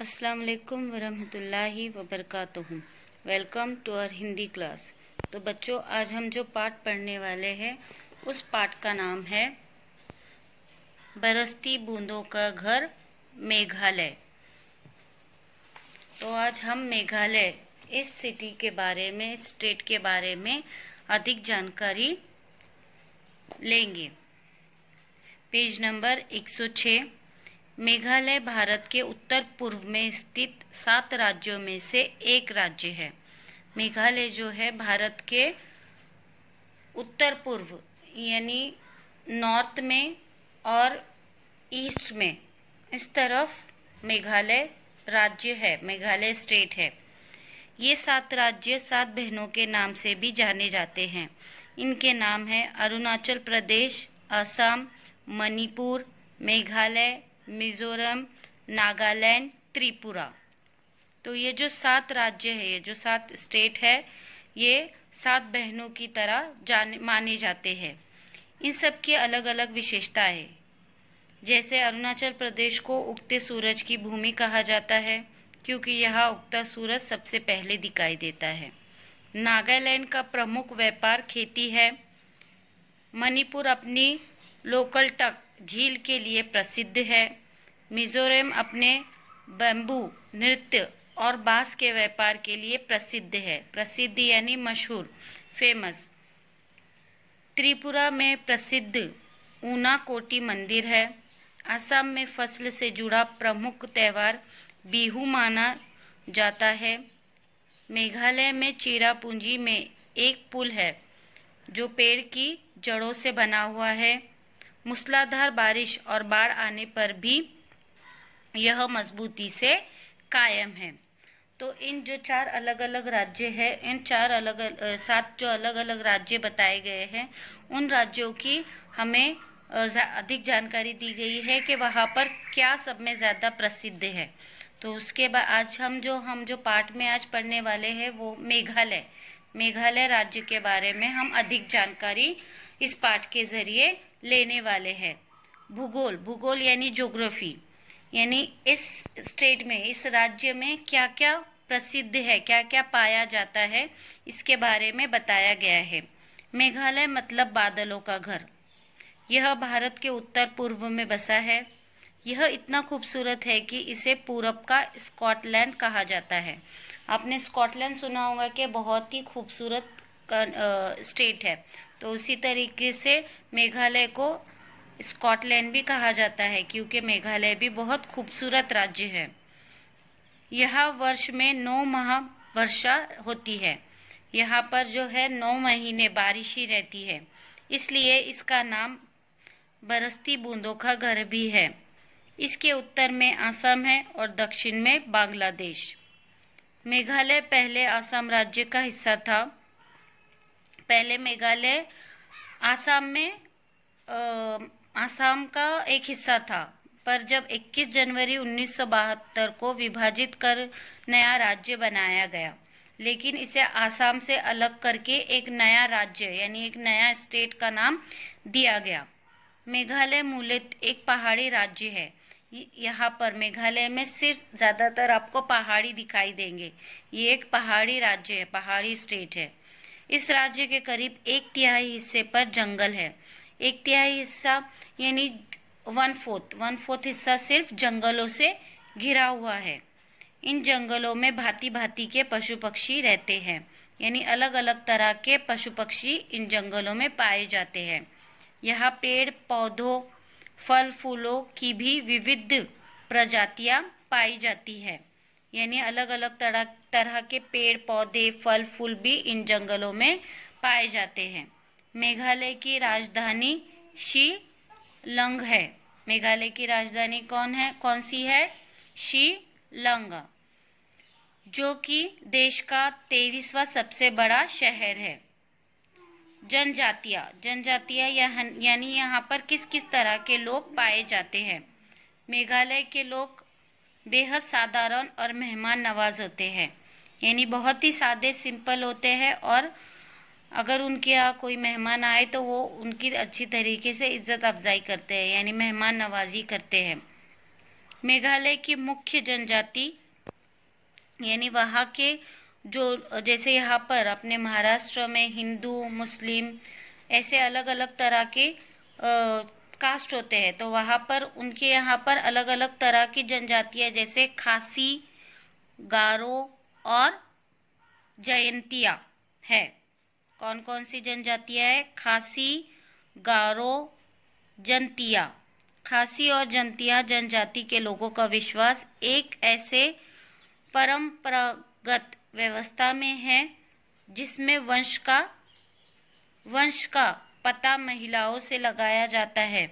अस्सलाम वालेकुम वरहमतुल्लाहि वबरकातुहू welcome to our Hindi class तो बच्चों आज हम जो पाठ पढ़ने वाले हैं उस पाठ का नाम है बरसती बूंदों का घर मेघालय तो आज हम मेघालय इस सिटी के बारे में स्टेट के बारे में अधिक जानकारी लेंगे पेज नंबर 106 मेघालय भारत के उत्तर पूर्व में स्थित सात राज्यों में से एक राज्य है मेघालय जो है भारत के उत्तर पूर्व यानी नॉर्थ में और ईस्ट में इस तरफ मेघालय राज्य है मेघालय स्टेट है ये सात राज्य सात बहनों के नाम से भी जाने जाते हैं इनके नाम हैं अरुणाचल प्रदेश असम मणिपुर मेघालय मिजोरम नागालैंड त्रिपुरा तो ये जो सात राज्य है ये जो सात स्टेट है ये सात बहनों की तरह जाने माने जाते हैं इन सब की अलग अलग विशेषता है जैसे अरुणाचल प्रदेश को उगते सूरज की भूमि कहा जाता है क्योंकि यहाँ उगता सूरज सबसे पहले दिखाई देता है नागालैंड का प्रमुख व्यापार खेती है मणिपुर अपनी लोकल टक झील के लिए प्रसिद्ध है मिजोरम अपने बम्बू नृत्य और बांस के व्यापार के लिए प्रसिद्ध है प्रसिद्ध यानी मशहूर फेमस त्रिपुरा में प्रसिद्ध ऊना कोटी मंदिर है असम में फसल से जुड़ा प्रमुख त्यौहार बिहू माना जाता है मेघालय में चेरापूंजी में एक पुल है जो पेड़ की जड़ों से बना हुआ है मूसलाधार बारिश और बाढ़ आने पर भी यह मजबूती से कायम है तो इन जो चार अलग अलग राज्य हैं इन चार अलग सात जो अलग अलग राज्य बताए गए हैं उन राज्यों की हमें अधिक जानकारी दी गई है कि वहाँ पर क्या सब में ज़्यादा प्रसिद्ध है तो उसके बाद आज हम जो हम जो पाठ में आज पढ़ने वाले हैं वो मेघालय मेघालय राज्य के बारे में हम अधिक जानकारी इस पाठ के ज़रिए लेने वाले हैं भूगोल भूगोल यानी जोग्राफी यानी इस स्टेट में इस राज्य में क्या क्या प्रसिद्ध है क्या क्या पाया जाता है इसके बारे में बताया गया है मेघालय मतलब बादलों का घर यह भारत के उत्तर पूर्व में बसा है यह इतना खूबसूरत है कि इसे पूरब का स्कॉटलैंड कहा जाता है आपने स्कॉटलैंड सुना होगा कि बहुत ही खूबसूरत स्टेट है तो उसी तरीके से मेघालय को स्कॉटलैंड भी कहा जाता है क्योंकि मेघालय भी बहुत खूबसूरत राज्य है यह वर्ष में नौ माह वर्षा होती है यहाँ पर जो है नौ महीने बारिश ही रहती है इसलिए इसका नाम बरसती बूंदों का घर भी है इसके उत्तर में आसाम है और दक्षिण में बांग्लादेश मेघालय पहले आसाम राज्य का हिस्सा था पहले मेघालय आसाम में आ, आसाम का एक हिस्सा था पर जब 21 जनवरी 1972 को विभाजित कर नया राज्य बनाया गया लेकिन इसे आसाम से अलग करके एक नया राज्य यानी एक नया स्टेट का नाम दिया गया मेघालय मूलत एक पहाड़ी राज्य है यहाँ पर मेघालय में सिर्फ ज़्यादातर आपको पहाड़ी दिखाई देंगे ये एक पहाड़ी राज्य है पहाड़ी स्टेट है इस राज्य के करीब एक तिहाई हिस्से पर जंगल है एक तिहाई हिस्सा यानी वन फोर्थ वन फोर्थ हिस्सा सिर्फ जंगलों से घिरा हुआ है इन जंगलों में भांति भांति के पशु पक्षी रहते हैं यानी अलग अलग तरह के पशु पक्षी इन जंगलों में पाए जाते हैं यहाँ पेड़ पौधों फल फूलों की भी विविध प्रजातियाँ पाई जाती है यानी अलग अलग तरह तरह के पेड़ पौधे फल फूल भी इन जंगलों में पाए जाते हैं मेघालय की राजधानी शी लंग है मेघालय की राजधानी कौन है कौन सी है शी लंग जो कि देश का तेईसवा सबसे बड़ा शहर है जनजातिया जनजातिया यानी यहाँ पर किस किस तरह के लोग पाए जाते हैं मेघालय के लोग बेहद साधारण और मेहमान नवाज होते हैं यानी बहुत ही सादे सिंपल होते हैं और अगर उनके यहाँ कोई मेहमान आए तो वो उनकी अच्छी तरीके से इज्जत अफजाई करते हैं यानी मेहमान नवाजी करते हैं मेघालय की मुख्य जनजाति यानी वहाँ के जो जैसे यहाँ पर अपने महाराष्ट्र में हिंदू मुस्लिम ऐसे अलग अलग तरह के कास्ट होते हैं तो वहाँ पर उनके यहाँ पर अलग अलग तरह की जनजातियाँ जैसे खासी गारो और जयंतिया है कौन कौन सी जनजातियाँ है खासी गारो जंतिया खासी और जंतिया जनजाति के लोगों का विश्वास एक ऐसे परंपरागत व्यवस्था में है जिसमें वंश का वंश का पता महिलाओं से लगाया जाता है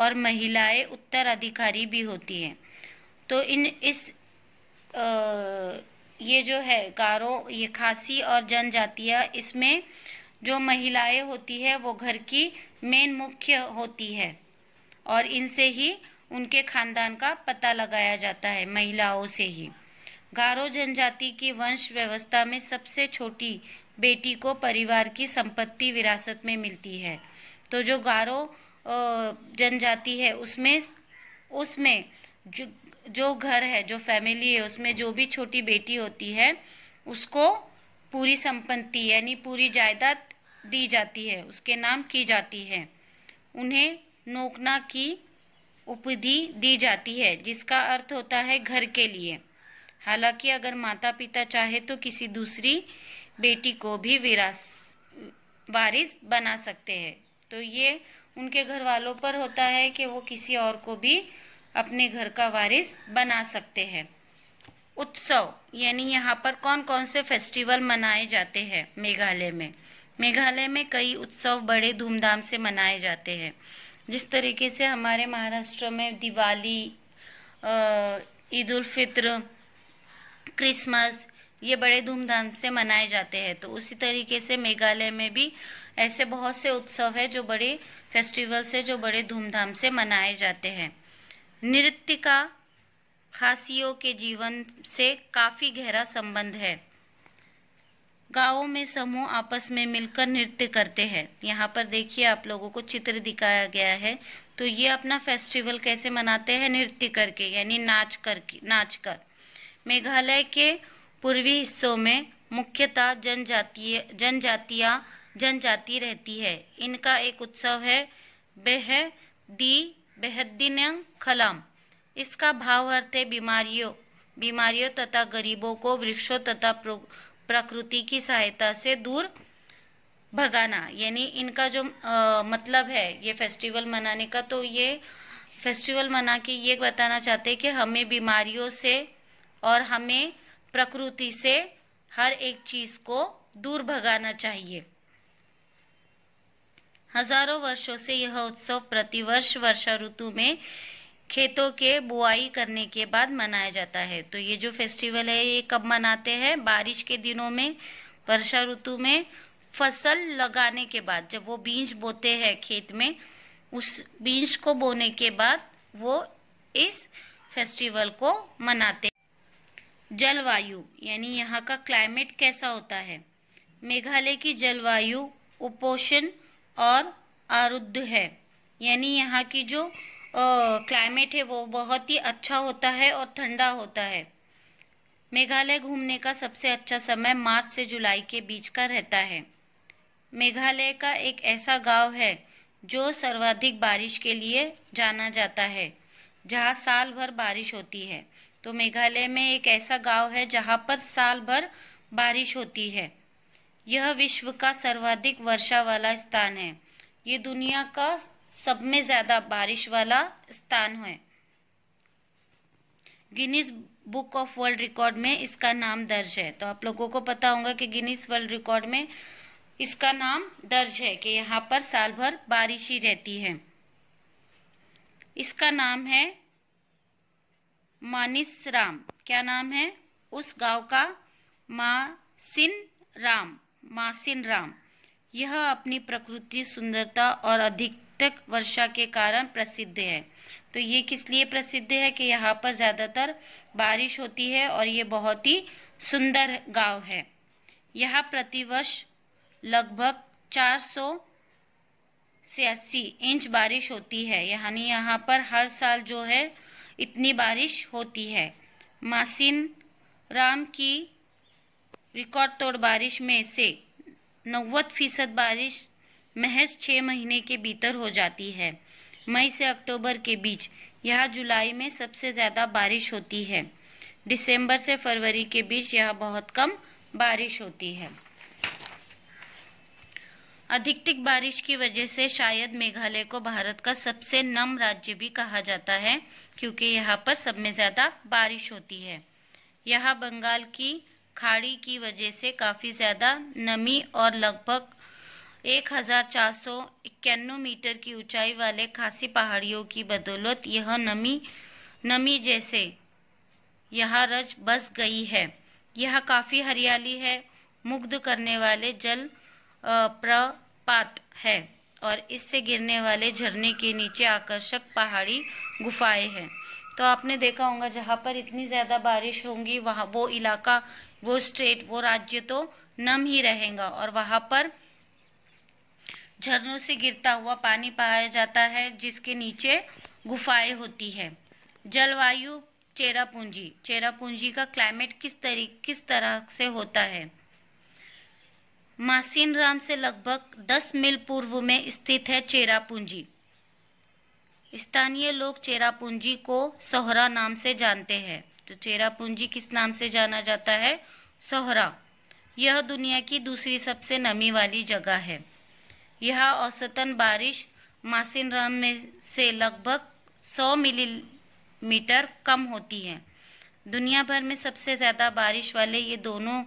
और महिलाएं उत्तराधिकारी भी होती हैं तो इन इस आ, ये जो है गारो ये खासी और जनजातीय इसमें जो महिलाएं होती है वो घर की मेन मुख्य होती है और इनसे ही उनके खानदान का पता लगाया जाता है महिलाओं से ही गारो जनजाति की वंश व्यवस्था में सबसे छोटी बेटी को परिवार की संपत्ति विरासत में मिलती है तो जो गारो जनजाति है उसमें उसमें जो जो घर है जो फैमिली है उसमें जो भी छोटी बेटी होती है उसको पूरी संपत्ति यानी पूरी जायदाद दी जाती है उसके नाम की जाती है उन्हें नोकना की उपधि दी जाती है जिसका अर्थ होता है घर के लिए हालांकि अगर माता पिता चाहे तो किसी दूसरी बेटी को भी विरास वारिस बना सकते हैं तो ये उनके घर वालों पर होता है कि वो किसी और को भी अपने घर का वारिस बना सकते हैं उत्सव यानी यहाँ पर कौन कौन से फेस्टिवल मनाए जाते हैं मेघालय में मेघालय में कई उत्सव बड़े धूमधाम से मनाए जाते हैं जिस तरीके से हमारे महाराष्ट्र में दिवाली ईद उल फित्र क्रिसमस ये बड़े धूमधाम से मनाए जाते हैं तो उसी तरीके से मेघालय में भी ऐसे बहुत से उत्सव है जो बड़े फेस्टिवल्स है जो बड़े धूमधाम से मनाए जाते हैं नृत्य का खासियों के जीवन से काफ़ी गहरा संबंध है गांवों में समूह आपस में मिलकर नृत्य करते हैं यहाँ पर देखिए आप लोगों को चित्र दिखाया गया है तो ये अपना फेस्टिवल कैसे मनाते हैं नृत्य करके यानी नाच करके नाच कर मेघालय के पूर्वी हिस्सों में मुख्यतः जनजातीय जनजातियाँ जनजाति रहती है इनका एक उत्सव है दी बेहदीन खलम इसका भाव अर्थ है बीमारियों बीमारियों तथा गरीबों को वृक्षों तथा प्रकृति की सहायता से दूर भगाना यानी इनका जो आ, मतलब है ये फेस्टिवल मनाने का तो ये फेस्टिवल मना के ये बताना चाहते हैं कि हमें बीमारियों से और हमें प्रकृति से हर एक चीज को दूर भगाना चाहिए हजारों वर्षों से यह उत्सव प्रतिवर्ष वर्षा ऋतु में खेतों के बुआई करने के बाद मनाया जाता है तो ये जो फेस्टिवल है ये कब मनाते हैं बारिश के दिनों में वर्षा ऋतु में फसल लगाने के बाद जब वो बीज बोते हैं खेत में उस बीज को बोने के बाद वो इस फेस्टिवल को मनाते जलवायु यानी यहाँ का क्लाइमेट कैसा होता है मेघालय की जलवायु उपोषण और आरुद्ध है यानी यहाँ की जो क्लाइमेट है वो बहुत ही अच्छा होता है और ठंडा होता है मेघालय घूमने का सबसे अच्छा समय मार्च से जुलाई के बीच का रहता है मेघालय का एक ऐसा गांव है जो सर्वाधिक बारिश के लिए जाना जाता है जहाँ साल भर बारिश होती है तो मेघालय में एक ऐसा गांव है जहां पर साल भर बारिश होती है यह विश्व का सर्वाधिक वर्षा वाला स्थान है ये दुनिया का सब में ज़्यादा बारिश वाला स्थान है Guinness book of world record में इसका नाम दर्ज है तो आप लोगों को पता होगा कि गिनीज वर्ल्ड रिकॉर्ड में इसका नाम दर्ज है कि यहाँ पर साल भर बारिश ही रहती है इसका नाम है मानिस राम क्या नाम है उस गांव का मासिन राम मासिन राम यह अपनी प्रकृति सुंदरता और अधिकतक वर्षा के कारण प्रसिद्ध है तो ये किस लिए प्रसिद्ध है कि यहाँ पर ज़्यादातर बारिश होती है और ये बहुत ही सुंदर गांव है यह प्रतिवर्ष लगभग चार सौ इंच बारिश होती है यानी यहाँ पर हर साल जो है इतनी बारिश होती है मासिन राम की रिकॉर्ड तोड़ बारिश में से नव्वद फीसद बारिश महज छः महीने के भीतर हो जाती है मई से अक्टूबर के बीच यहाँ जुलाई में सबसे ज़्यादा बारिश होती है दिसंबर से फरवरी के बीच यहाँ बहुत कम बारिश होती है अधिकतिक बारिश की वजह से शायद मेघालय को भारत का सबसे नम राज्य भी कहा जाता है क्योंकि यहाँ पर सब में ज़्यादा बारिश होती है यहाँ बंगाल की खाड़ी की वजह से काफ़ी ज़्यादा नमी और लगभग एक मीटर की ऊंचाई वाले खासी पहाड़ियों की बदौलत यह नमी नमी जैसे यह रज बस गई है यह काफ़ी हरियाली है मुग्ध करने वाले जल प्रपात है और इससे गिरने वाले झरने के नीचे आकर्षक पहाड़ी गुफाएं हैं तो आपने देखा होगा जहाँ पर इतनी ज़्यादा बारिश होगी वहाँ वो इलाका वो स्टेट वो राज्य तो नम ही रहेगा और वहाँ पर झरनों से गिरता हुआ पानी पाया जाता है जिसके नीचे गुफाएं होती है जलवायु चेरापूंजी चेरापूंजी का क्लाइमेट किस तरी किस तरह से होता है मासीन राम से लगभग 10 मील पूर्व में स्थित है चेरापूंजी स्थानीय लोग चेरापूंजी को सोहरा नाम से जानते हैं तो चेरापूंजी किस नाम से जाना जाता है सोहरा यह दुनिया की दूसरी सबसे नमी वाली जगह है यह औसतन बारिश मासीन राम में से लगभग 100 मिलीमीटर कम होती है दुनिया भर में सबसे ज़्यादा बारिश वाले ये दोनों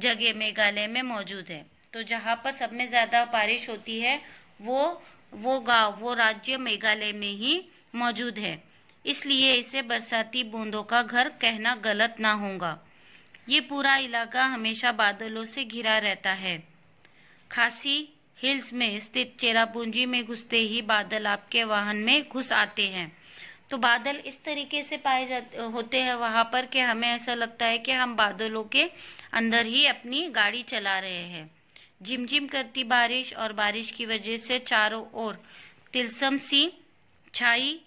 जगह मेघालय में मौजूद है तो जहाँ पर सब में ज़्यादा बारिश होती है वो वो गांव वो राज्य मेघालय में ही मौजूद है इसलिए इसे बरसाती बूंदों का घर कहना गलत ना होगा ये पूरा इलाका हमेशा बादलों से घिरा रहता है खासी हिल्स में स्थित चेरापूंजी में घुसते ही बादल आपके वाहन में घुस आते हैं तो बादल इस तरीके से पाए जाते होते हैं वहाँ पर कि हमें ऐसा लगता है कि हम बादलों के अंदर ही अपनी गाड़ी चला रहे हैं झिमझिम करती बारिश और बारिश की वजह से चारों ओर तिलसम सी छाई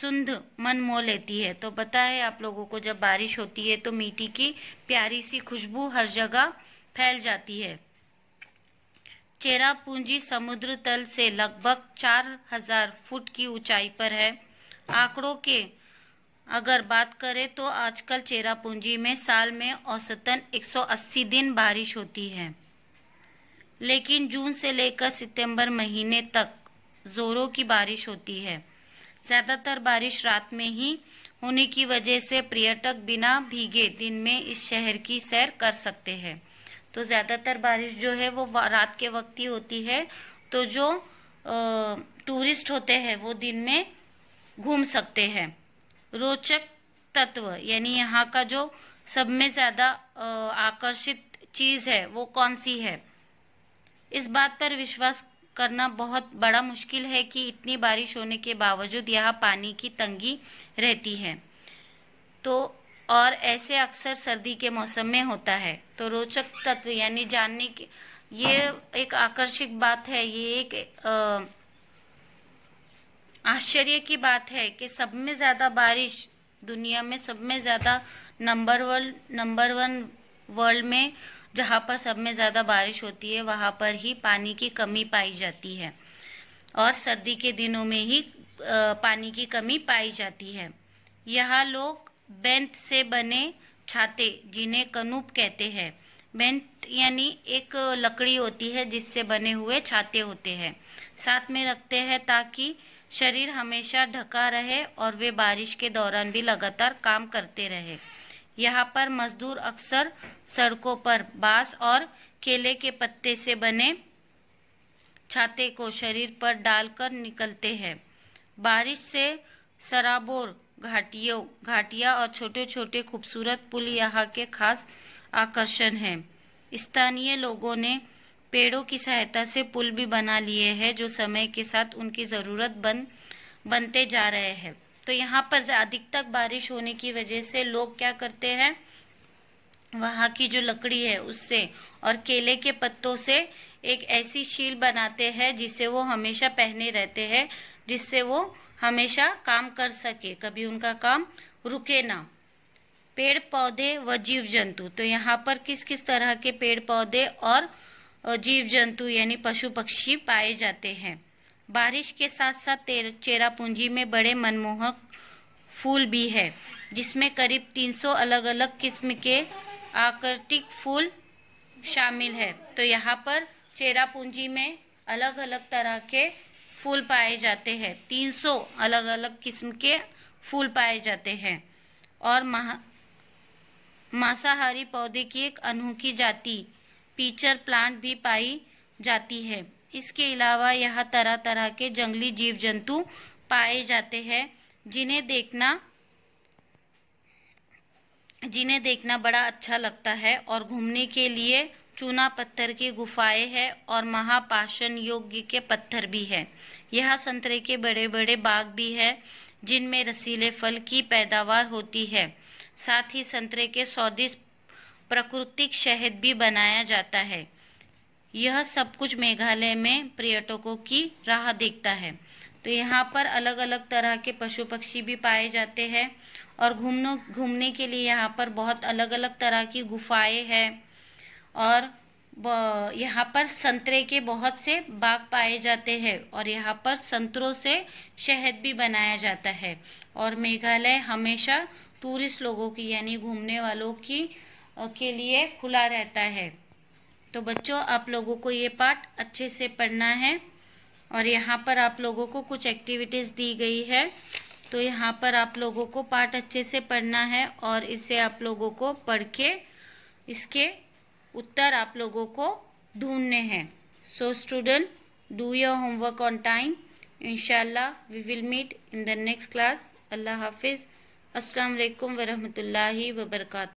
सुंध मन मोह लेती है तो पता है आप लोगों को जब बारिश होती है तो मीठी की प्यारी सी खुशबू हर जगह फैल जाती है चेरा पूंजी समुद्र तल से लगभग चार हजार फुट की ऊंचाई पर है आंकड़ों के अगर बात करें तो आजकल चेरापूंजी में साल में औसतन 180 दिन बारिश होती है लेकिन जून से लेकर सितंबर महीने तक ज़ोरों की बारिश होती है ज़्यादातर बारिश रात में ही होने की वजह से पर्यटक बिना भीगे दिन में इस शहर की सैर कर सकते हैं तो ज़्यादातर बारिश जो है वो रात के वक्त ही होती है तो जो टूरिस्ट होते हैं वो दिन में घूम सकते हैं रोचक तत्व यानी यहाँ का जो सब में ज़्यादा आकर्षित चीज़ है वो कौन सी है इस बात पर विश्वास करना बहुत बड़ा मुश्किल है कि इतनी बारिश होने के बावजूद यहाँ पानी की तंगी रहती है तो और ऐसे अक्सर सर्दी के मौसम में होता है तो रोचक तत्व यानी जानने की ये एक आकर्षक बात है ये एक आश्चर्य की बात है कि सब में ज्यादा बारिश दुनिया में सब में ज्यादा number world number one world में जहाँ पर सब में ज़्यादा बारिश होती है वहाँ पर ही पानी की कमी पाई जाती है और सर्दी के दिनों में ही पानी की कमी पाई जाती है यहाँ लोग बेंत से बने छाते जिन्हें कनूप कहते हैं बेंत यानी एक लकड़ी होती है जिससे बने हुए छाते होते हैं साथ में रखते हैं ताकि शरीर हमेशा ढका रहे और वे बारिश के दौरान भी लगातार काम करते रहे यहाँ पर मजदूर अक्सर सड़कों पर बांस और केले के पत्ते से बने छाते को शरीर पर डालकर निकलते हैं बारिश से सराबोर घाटियों घाटिया और छोटे छोटे खूबसूरत पुल यहाँ के खास आकर्षण हैं स्थानीय लोगों ने पेड़ों की सहायता से पुल भी बना लिए हैं जो समय के साथ उनकी ज़रूरत बन बनते जा रहे हैं तो यहाँ पर अधिकतर बारिश होने की वजह से लोग क्या करते हैं वहाँ की जो लकड़ी है उससे और केले के पत्तों से एक ऐसी शील बनाते हैं जिसे वो हमेशा पहने रहते हैं जिससे वो हमेशा काम कर सके कभी उनका काम रुके ना पेड़ पौधे व जीव जंतु तो यहाँ पर किस किस तरह के पेड़ पौधे और जीव जंतु यानी पशु पक्षी पाए जाते हैं बारिश के साथ साथ चेरापूंजी में बड़े मनमोहक फूल भी है जिसमें करीब 300 अलग अलग किस्म के आकर्षक फूल शामिल है तो यहाँ पर चेरापूंजी में अलग अलग तरह के फूल पाए जाते हैं 300 अलग अलग किस्म के फूल पाए जाते हैं और मांसाहारी पौधे की एक अनोखी जाति पीचर प्लांट भी पाई जाती है इसके अलावा यहाँ तरह तरह के जंगली जीव जंतु पाए जाते हैं जिन्हें देखना जिन्हें देखना बड़ा अच्छा लगता है और घूमने के लिए चूना पत्थर की गुफाएं हैं और महापाषण योग्य के पत्थर भी है यह संतरे के बड़े बड़े बाग भी है जिनमें रसीले फल की पैदावार होती है साथ ही संतरे के स्वादिष्ट प्राकृतिक शहद भी बनाया जाता है यह सब कुछ मेघालय में पर्यटकों की राह देखता है तो यहाँ पर अलग अलग तरह के पशु पक्षी भी पाए जाते हैं और घूमने घूमने के लिए यहाँ पर बहुत अलग अलग तरह की गुफाएं हैं और यहाँ पर संतरे के बहुत से बाग पाए जाते हैं और यहाँ पर संतरों से शहद भी बनाया जाता है और मेघालय हमेशा टूरिस्ट लोगों की यानी घूमने वालों की के लिए खुला रहता है तो बच्चों आप लोगों को ये पार्ट अच्छे से पढ़ना है और यहाँ पर आप लोगों को कुछ एक्टिविटीज़ दी गई है तो यहाँ पर आप लोगों को पार्ट अच्छे से पढ़ना है और इसे आप लोगों को पढ़ के इसके उत्तर आप लोगों को ढूंढने हैं सो student do your homework on time इनशाला we will meet in the next class अल्लाह हाफिज़ असलकम वालेकुम वरहमतुल्लाहि